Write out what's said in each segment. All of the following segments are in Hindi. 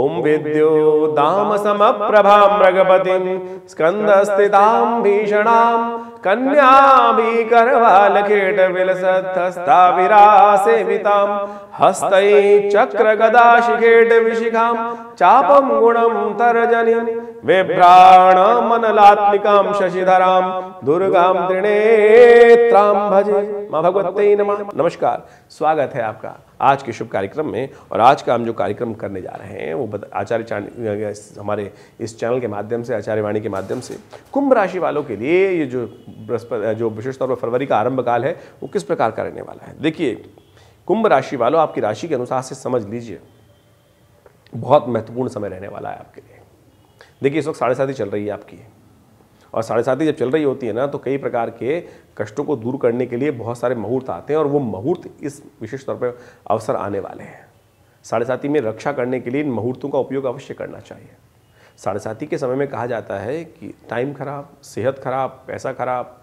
ॐ विद्यो दाम मृगपति समप्रभां मृगपतिं स्कन्दस्थितां भीषणां कन्याभिकरवालखेटविलसत्थस्था विरासेविताम् हस्तै चक्र गदा शिखेट विशिखा चापम गुणम गुणं विभ्राण मनलात्मिका शशिधरा दुर्गा त्रिनेत्रां भजे मां भगवत्यै नमः नमस्कार स्वागत है आपका आज के शुभ कार्यक्रम में और आज का हम जो कार्यक्रम करने जा रहे हैं वो आचार्य हमारे इस चैनल के माध्यम से आचार्य वाणी के माध्यम से कुंभ राशि वालों के लिए ये जो बृहस्पति जो विशेष तौर पर फरवरी का आरंभ काल है वो किस प्रकार का रहने वाला है देखिए कुंभ राशि वालों आपकी राशि के अनुसार से समझ लीजिए बहुत महत्वपूर्ण समय रहने वाला है आपके लिए देखिए इस वक्त साढ़े साथ ही चल रही है आपकी और साढ़े साथ ही जब चल रही होती है ना तो कई प्रकार के कष्टों को दूर करने के लिए बहुत सारे मुहूर्त आते हैं और वो मुहूर्त इस विशेष तौर पर अवसर आने वाले हैं साढ़े साथी में रक्षा करने के लिए इन मुहूर्तों का उपयोग अवश्य करना चाहिए साढ़े साथी के समय में कहा जाता है कि टाइम खराब सेहत खराब पैसा खराब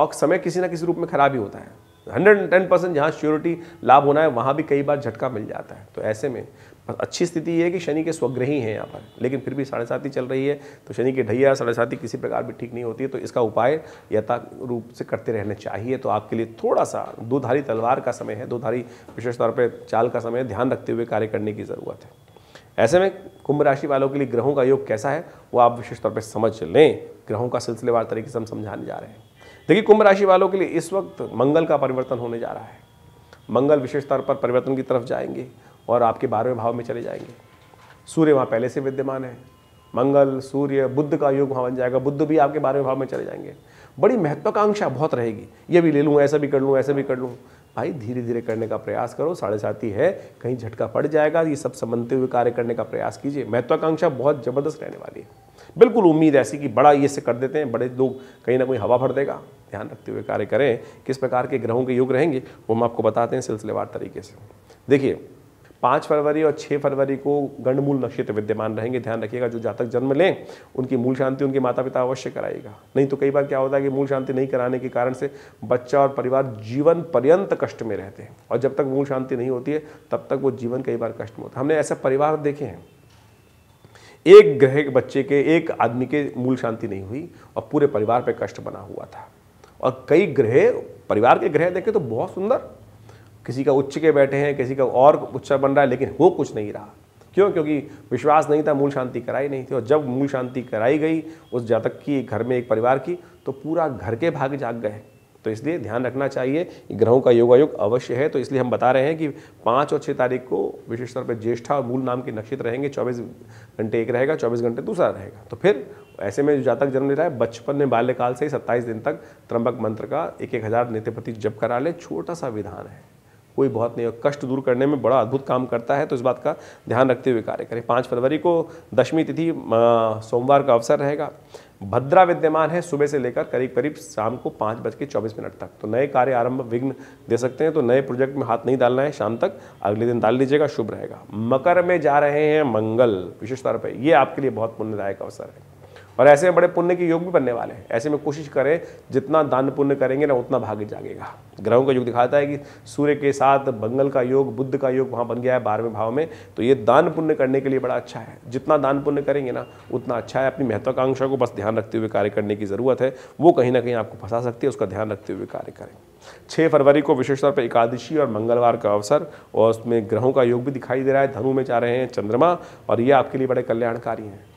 और समय किसी ना किसी रूप में खराब ही होता है हंड्रेड एंड टेन परसेंट जहाँ श्योरिटी लाभ होना है वहाँ भी कई बार झटका मिल जाता है तो ऐसे में बस अच्छी स्थिति ये है कि शनि के स्वग्रही हैं यहाँ पर लेकिन फिर भी साढ़े साथी चल रही है तो शनि की ढैया साढ़े साथी किसी प्रकार भी ठीक नहीं होती है तो इसका उपाय यथा रूप से करते रहने चाहिए तो आपके लिए थोड़ा सा दोधारी तलवार का समय है दोधारी विशेष तौर पर चाल का समय ध्यान रखते हुए कार्य करने की ज़रूरत है ऐसे में कुंभ राशि वालों के लिए ग्रहों का योग कैसा है वो आप विशेष तौर पर समझ लें ग्रहों का सिलसिलेवार तरीके से हम समझाने जा रहे हैं देखिए कुंभ राशि वालों के लिए इस वक्त मंगल का परिवर्तन होने जा रहा है मंगल विशेष तौर पर परिवर्तन की तरफ जाएंगे और आपके बारहवें भाव में चले जाएंगे सूर्य वहाँ पहले से विद्यमान है मंगल सूर्य बुद्ध का योग वहाँ बन जाएगा बुद्ध भी आपके बारहवें भाव में चले जाएंगे बड़ी महत्वाकांक्षा बहुत रहेगी ये भी ले लूँ ऐसा भी कर लूँ ऐसा भी कर लूँ भाई धीरे धीरे करने का प्रयास करो साढ़े साथ ही है कहीं झटका पड़ जाएगा ये सब संबंधते हुए कार्य करने का प्रयास कीजिए महत्वाकांक्षा बहुत ज़बरदस्त रहने वाली है बिल्कुल उम्मीद ऐसी कि बड़ा ये से कर देते हैं बड़े लोग कहीं ना कहीं हवा भर देगा ध्यान रखते हुए कार्य करें किस प्रकार के ग्रहों के योग रहेंगे वो हम आपको बताते हैं सिलसिलेवार तरीके से देखिए पाँच फरवरी और छः फरवरी को गंडमूल नक्षत्र विद्यमान रहेंगे ध्यान रखिएगा जो जातक जन्म लें उनकी मूल शांति उनके माता पिता अवश्य कराएगा नहीं तो कई बार क्या होता है कि मूल शांति नहीं कराने के कारण से बच्चा और परिवार जीवन पर्यंत कष्ट में रहते हैं और जब तक मूल शांति नहीं होती है तब तक वो जीवन कई बार कष्ट में होता है हमने ऐसे परिवार देखे हैं एक ग्रह के बच्चे के एक आदमी के मूल शांति नहीं हुई और पूरे परिवार पर कष्ट बना हुआ था और कई ग्रह परिवार के ग्रह देखें तो बहुत सुंदर किसी का उच्च के बैठे हैं किसी का और उच्चा बन रहा है लेकिन हो कुछ नहीं रहा क्यों क्योंकि विश्वास नहीं था मूल शांति कराई नहीं थी और जब मूल शांति कराई गई उस जातक की घर में एक परिवार की तो पूरा घर के भाग जाग गए तो इसलिए ध्यान रखना चाहिए ग्रहों का योगायोग अवश्य है तो इसलिए हम बता रहे हैं कि पाँच और छः तारीख को विशेष तौर पर ज्येष्ठा और मूल नाम के नक्षत्र रहेंगे चौबीस घंटे एक रहेगा चौबीस घंटे दूसरा रहेगा तो फिर ऐसे में जो जातक जन्म ले रहा है बचपन में बाल्यकाल से ही सत्ताईस दिन तक त्रंबक मंत्र का एक एक हज़ार नित्यपति जप करा ले छोटा सा विधान है कोई बहुत नहीं कष्ट दूर करने में बड़ा अद्भुत काम करता है तो इस बात का ध्यान रखते हुए कार्य करें पाँच फरवरी को दशमी तिथि सोमवार का अवसर रहेगा भद्रा विद्यमान है सुबह से लेकर करीब करीब शाम को पाँच बज के चौबीस मिनट तक तो नए कार्य आरंभ विघ्न दे सकते हैं तो नए प्रोजेक्ट में हाथ नहीं डालना है शाम तक अगले दिन डाल लीजिएगा शुभ रहेगा मकर में जा रहे हैं मंगल विशेष तौर पर यह आपके लिए बहुत पुण्यदायक अवसर है और ऐसे में बड़े पुण्य के योग भी बनने वाले हैं ऐसे में कोशिश करें जितना दान पुण्य करेंगे ना उतना भाग्य जागेगा ग्रहों का योग दिखाता है कि सूर्य के साथ बंगल का योग बुद्ध का योग वहाँ बन गया है बारहवें भाव में तो ये दान पुण्य करने के लिए बड़ा अच्छा है जितना दान पुण्य करेंगे ना उतना अच्छा है अपनी महत्वाकांक्षा को बस ध्यान रखते हुए कार्य करने की ज़रूरत है वो कहीं ना कहीं आपको फंसा सकती है उसका ध्यान रखते हुए कार्य करें छः फरवरी को विशेष तौर पर एकादशी और मंगलवार का अवसर और उसमें ग्रहों का योग भी दिखाई दे रहा है धनु में जा रहे हैं चंद्रमा और ये आपके लिए बड़े कल्याणकारी हैं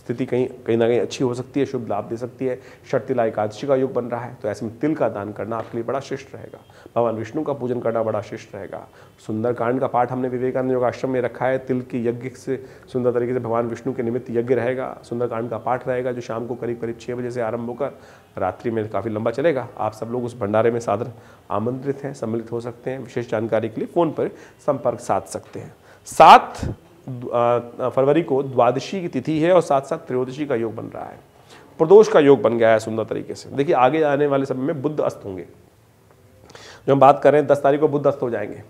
स्थिति कहीं कहीं ना कहीं अच्छी हो सकती है शुभ लाभ दे सकती है षट एकादशी का योग बन रहा है तो ऐसे में तिल का दान करना आपके लिए बड़ा श्रेष्ठ रहेगा भगवान विष्णु का पूजन करना बड़ा श्रेष्ठ रहेगा सुंदरकांड का पाठ हमने विवेकानंद योग आश्रम में रखा है तिल के यज्ञ से सुंदर तरीके से भगवान विष्णु के निमित्त यज्ञ रहेगा सुंदरकांड का पाठ रहेगा जो शाम को करीब करीब छः बजे से आरंभ होकर रात्रि में काफ़ी लंबा चलेगा आप सब लोग उस भंडारे में सादर आमंत्रित हैं सम्मिलित हो सकते हैं विशेष जानकारी के लिए फ़ोन पर संपर्क साध सकते हैं साथ फरवरी को द्वादशी की तिथि है और साथ साथ त्रयोदशी का योग बन रहा है प्रदोष का योग बन गया है सुंदर तरीके से देखिए आगे आने वाले समय में बुद्ध अस्त होंगे जो हम बात कर रहे हैं दस तारीख को बुद्ध अस्त हो जाएंगे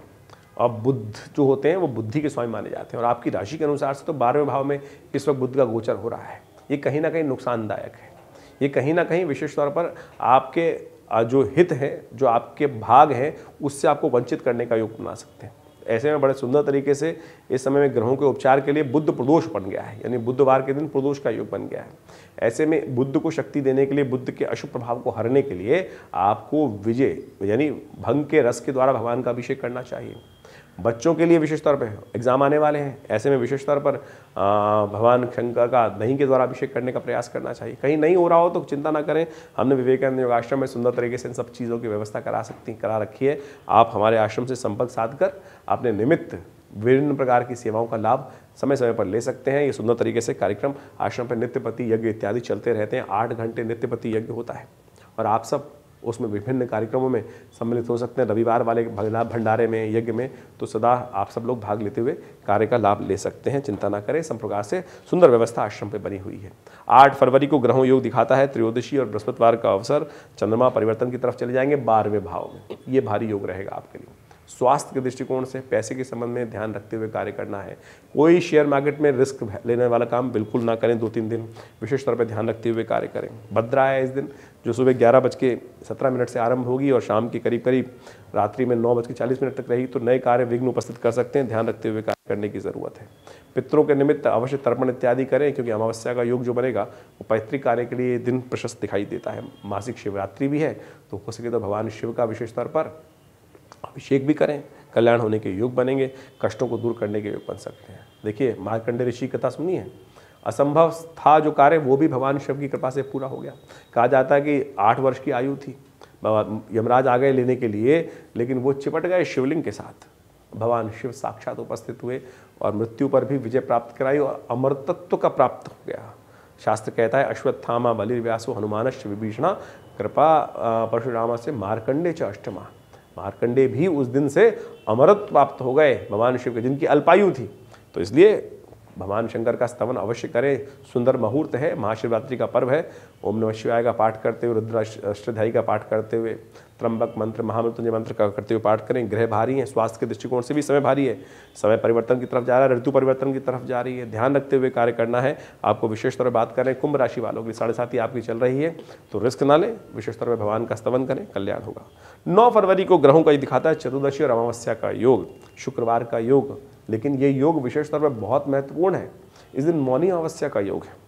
और बुद्ध जो होते हैं वो बुद्धि के स्वामी माने जाते हैं और आपकी राशि के अनुसार से तो बारहवें भाव में इस वक्त बुद्ध का गोचर हो रहा है ये कहीं ना कहीं नुकसानदायक है ये कहीं ना कहीं विशेष तौर पर आपके जो हित हैं जो आपके भाग हैं उससे आपको वंचित करने का योग बना सकते हैं ऐसे में बड़े सुंदर तरीके से इस समय में ग्रहों के उपचार के लिए बुद्ध प्रदोष बन गया है यानी बुधवार के दिन प्रदोष का योग बन गया है ऐसे में बुद्ध को शक्ति देने के लिए बुद्ध के अशुभ प्रभाव को हरने के लिए आपको विजय यानी भंग के रस के द्वारा भगवान का अभिषेक करना चाहिए बच्चों के लिए विशेष तौर पर एग्ज़ाम आने वाले हैं ऐसे में विशेष तौर पर भगवान शंकर का दही के द्वारा अभिषेक करने का प्रयास करना चाहिए कहीं नहीं हो रहा हो तो चिंता ना करें हमने विवेकानंद आश्रम में सुंदर तरीके से इन सब चीज़ों की व्यवस्था करा सकती करा रखी है आप हमारे आश्रम से संपर्क साध कर अपने निमित्त विभिन्न प्रकार की सेवाओं का लाभ समय समय पर ले सकते हैं ये सुंदर तरीके से कार्यक्रम आश्रम पर नित्यपति यज्ञ इत्यादि चलते रहते हैं आठ घंटे नित्यपति यज्ञ होता है और आप सब उसमें विभिन्न कार्यक्रमों में सम्मिलित हो सकते हैं रविवार वाले भंडारे में यज्ञ में तो सदा आप सब लोग भाग लेते हुए कार्य का लाभ ले सकते हैं चिंता ना करें संप्रकार से सुंदर व्यवस्था आश्रम पर बनी हुई है आठ फरवरी को ग्रहों योग दिखाता है त्रयोदशी और बृहस्पतिवार का अवसर चंद्रमा परिवर्तन की तरफ चले जाएंगे बारहवें भाव में ये भारी योग रहेगा आपके लिए स्वास्थ्य के दृष्टिकोण से पैसे के संबंध में ध्यान रखते हुए कार्य करना है कोई शेयर मार्केट में रिस्क लेने वाला काम बिल्कुल ना करें दो तीन दिन विशेष तौर पर ध्यान रखते हुए कार्य करें भद्रा है इस दिन जो सुबह ग्यारह बज के सत्रह मिनट से आरंभ होगी और शाम के करीब करीब रात्रि में नौ बज के चालीस मिनट तक रहेगी तो नए कार्य विघ्न उपस्थित कर सकते हैं ध्यान रखते हुए कार्य करने की ज़रूरत है पितरों के निमित्त अवश्य तर्पण इत्यादि करें क्योंकि अमावस्या का योग जो बनेगा वो पैतृक कार्य के लिए दिन प्रशस्त दिखाई देता है मासिक शिवरात्रि भी है तो हो सके तो भगवान शिव का विशेष तौर पर अभिषेक भी करें कल्याण होने के योग बनेंगे कष्टों को दूर करने के योग बन सकते हैं देखिए मार्कंडे ऋषि कथा सुनी है असंभव था जो कार्य वो भी भगवान शिव की कृपा से पूरा हो गया कहा जाता है कि आठ वर्ष की आयु थी यमराज आ गए लेने के लिए लेकिन वो चिपट गए शिवलिंग के साथ भगवान शिव साक्षात उपस्थित हुए और मृत्यु पर भी विजय प्राप्त कराई और अमृतत्व का प्राप्त हो गया शास्त्र कहता है अश्वत्थामा बलिर्व्यासो हनुमानश्च विभीषणा कृपा परशुरामा से मार्कंडे च अष्टमा मारकंडे भी उस दिन से अमरत प्राप्त हो गए भगवान शिव के जिनकी अल्पायु थी तो इसलिए भगवान शंकर का स्तवन अवश्य करें सुंदर मुहूर्त है महाशिवरात्रि का पर्व है ओम नमः शिवाय का पाठ करते हुए रुद्राष्टाध्यायी का पाठ करते हुए त्रंबक मंत्र महामृत्युंजय मंत्र का करते हुए पाठ करें ग्रह भारी है स्वास्थ्य के दृष्टिकोण से भी समय भारी है समय परिवर्तन की तरफ जा रहा है ऋतु परिवर्तन की तरफ जा रही है ध्यान रखते हुए कार्य करना है आपको विशेष तौर पर बात करें कुंभ राशि वालों की साढ़े सात ही आपकी चल रही है तो रिस्क ना लें विशेष तौर पर भगवान का स्तवन करें कल्याण होगा नौ फरवरी को ग्रहों का ही दिखाता है चतुर्दशी और अमावस्या का योग शुक्रवार का योग लेकिन ये योग विशेष तौर पर बहुत महत्वपूर्ण है इस दिन मौनी अमावस्या का योग है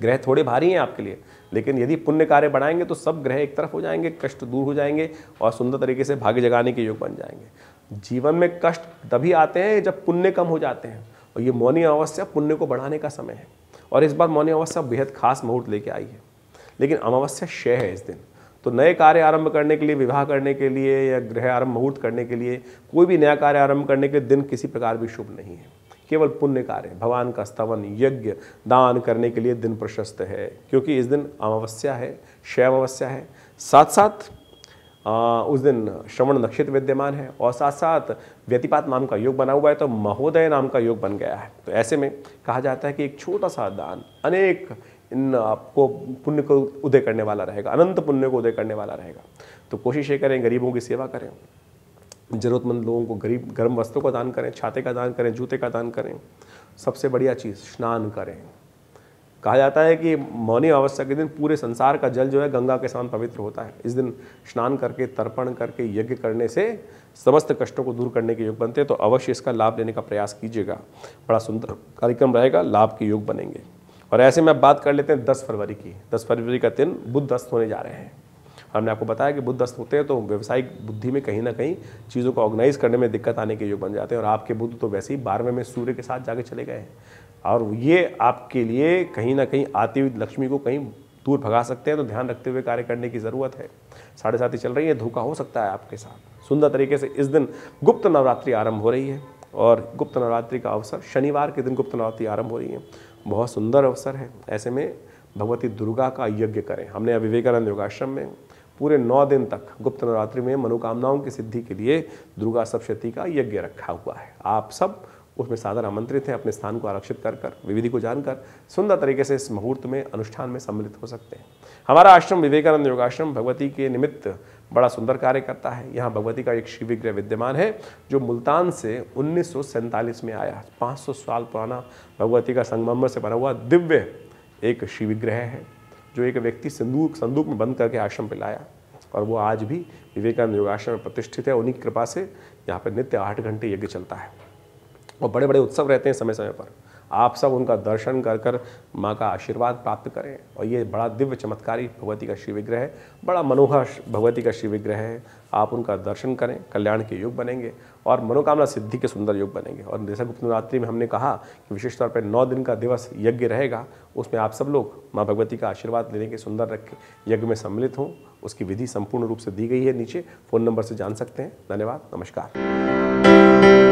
ग्रह थोड़े भारी हैं आपके लिए लेकिन यदि पुण्य कार्य बढ़ाएंगे तो सब ग्रह एक तरफ हो जाएंगे कष्ट दूर हो जाएंगे और सुंदर तरीके से भाग्य जगाने के योग बन जाएंगे जीवन में कष्ट तभी आते हैं जब पुण्य कम हो जाते हैं और ये मौनी अमावस्या पुण्य को बढ़ाने का समय है और इस बार मौनी अमावस्या बेहद खास मुहूर्त लेके आई है लेकिन अमावस्या क्षय है इस दिन तो नए कार्य आरंभ करने के लिए विवाह करने के लिए या गृह आरंभ मुहूर्त करने के लिए कोई भी नया कार्य आरंभ करने के दिन किसी प्रकार भी शुभ नहीं है केवल पुण्य कार्य भगवान का स्तवन यज्ञ दान करने के लिए दिन प्रशस्त है क्योंकि इस दिन अमावस्या है क्षय अमावस्या है साथ साथ आ, उस दिन श्रवण नक्षत्र विद्यमान है और साथ साथ व्यतिपात नाम का योग बना हुआ है तो महोदय नाम का योग बन गया है तो ऐसे में कहा जाता है कि एक छोटा सा दान अनेक इन आपको पुण्य को उदय करने वाला रहेगा अनंत पुण्य को उदय करने वाला रहेगा तो कोशिश ये करें गरीबों की सेवा करें ज़रूरतमंद लोगों को गरीब गर्म वस्त्रों का दान करें छाते का दान करें जूते का दान करें सबसे बढ़िया चीज़ स्नान करें कहा जाता है कि मौनी अवस्था के दिन पूरे संसार का जल जो है गंगा के समान पवित्र होता है इस दिन स्नान करके तर्पण करके यज्ञ करने से समस्त कष्टों को दूर करने के योग बनते हैं तो अवश्य इसका लाभ लेने का प्रयास कीजिएगा बड़ा सुंदर कार्यक्रम रहेगा लाभ के योग बनेंगे और ऐसे में अब बात कर लेते हैं दस फरवरी की दस फरवरी का दिन बुद्ध अस्त होने जा रहे हैं हमने आपको बताया कि बुद्ध अस्त होते हैं तो व्यवसायिक बुद्धि में कहीं ना कहीं चीज़ों को ऑर्गेनाइज करने में दिक्कत आने के योग बन जाते हैं और आपके बुद्ध तो वैसे ही बारहवें में सूर्य के साथ जाके चले गए हैं और ये आपके लिए कहीं ना कहीं आती हुई लक्ष्मी को कहीं दूर भगा सकते हैं तो ध्यान रखते हुए कार्य करने की ज़रूरत है साढ़े साथ ही चल रही है धोखा हो सकता है आपके साथ सुंदर तरीके से इस दिन गुप्त नवरात्रि आरंभ हो रही है और गुप्त नवरात्रि का अवसर शनिवार के दिन गुप्त नवरात्रि आरंभ हो रही है बहुत सुंदर अवसर है ऐसे में भगवती दुर्गा का यज्ञ करें हमने विवेकानंद योगाश्रम में पूरे नौ दिन तक गुप्त नवरात्रि में मनोकामनाओं की सिद्धि के लिए दुर्गा सप्शती का यज्ञ रखा हुआ है आप सब उसमें सादर आमंत्रित हैं अपने स्थान को आरक्षित कर कर विविधि को जानकर सुंदर तरीके से इस मुहूर्त में अनुष्ठान में सम्मिलित हो सकते हैं हमारा आश्रम विवेकानंद योगाश्रम भगवती के निमित्त बड़ा सुंदर कार्य करता है यहाँ भगवती का एक शिव विग्रह विद्यमान है जो मुल्तान से उन्नीस में आया 500 साल पुराना भगवती का संगमर से बना हुआ दिव्य एक शिव विग्रह है जो एक व्यक्ति संदूक संदूक में बंद करके आश्रम पर लाया और वो आज भी विवेकानंद योगाश्रम में प्रतिष्ठित है उन्हीं की कृपा से यहाँ पर नित्य आठ घंटे यज्ञ चलता है और बड़े बड़े उत्सव रहते हैं समय समय पर आप सब उनका दर्शन कर कर माँ का आशीर्वाद प्राप्त करें और ये बड़ा दिव्य चमत्कारी भगवती का शिव विग्रह है बड़ा मनोहर भगवती का शिव विग्रह है आप उनका दर्शन करें कल्याण के योग बनेंगे और मनोकामना सिद्धि के सुंदर योग बनेंगे और जैसा गुप्त नवरात्रि में हमने कहा कि विशेष तौर पर नौ दिन का दिवस यज्ञ रहेगा उसमें आप सब लोग माँ भगवती का आशीर्वाद लेने के सुंदर रखें यज्ञ में सम्मिलित हों उसकी विधि संपूर्ण रूप से दी गई है नीचे फ़ोन नंबर से जान सकते हैं धन्यवाद नमस्कार